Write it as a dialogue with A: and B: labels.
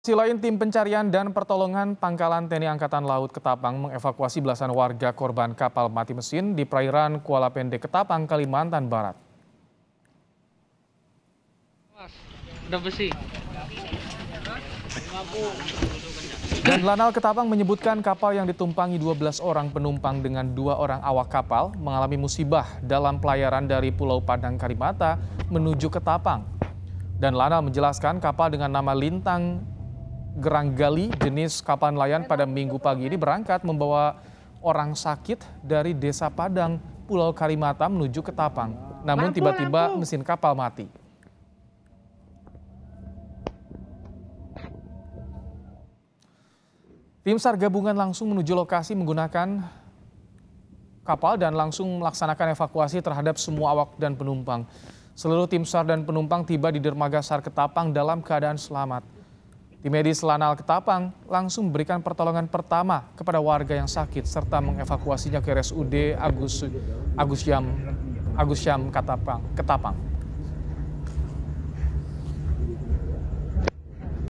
A: Si lain, tim pencarian dan pertolongan Pangkalan TNI Angkatan Laut Ketapang mengevakuasi belasan warga korban kapal mati mesin di perairan Kuala Pendek Ketapang, Kalimantan Barat. Dan Lanal Ketapang menyebutkan kapal yang ditumpangi 12 orang penumpang dengan dua orang awak kapal mengalami musibah dalam pelayaran dari Pulau Padang Karimata menuju Ketapang. Dan Lanal menjelaskan kapal dengan nama Lintang geranggali jenis kapal nelayan pada minggu pagi ini berangkat membawa orang sakit dari desa Padang, Pulau Karimata menuju ke Tapang. Namun tiba-tiba mesin kapal mati. Tim SAR gabungan langsung menuju lokasi menggunakan kapal dan langsung melaksanakan evakuasi terhadap semua awak dan penumpang. Seluruh tim SAR dan penumpang tiba di dermaga SAR Ketapang dalam keadaan selamat. Tim medis Lanal Ketapang langsung memberikan pertolongan pertama kepada warga yang sakit serta mengevakuasinya ke RSUD Agus Agus Yam Agus Yam Ketapang.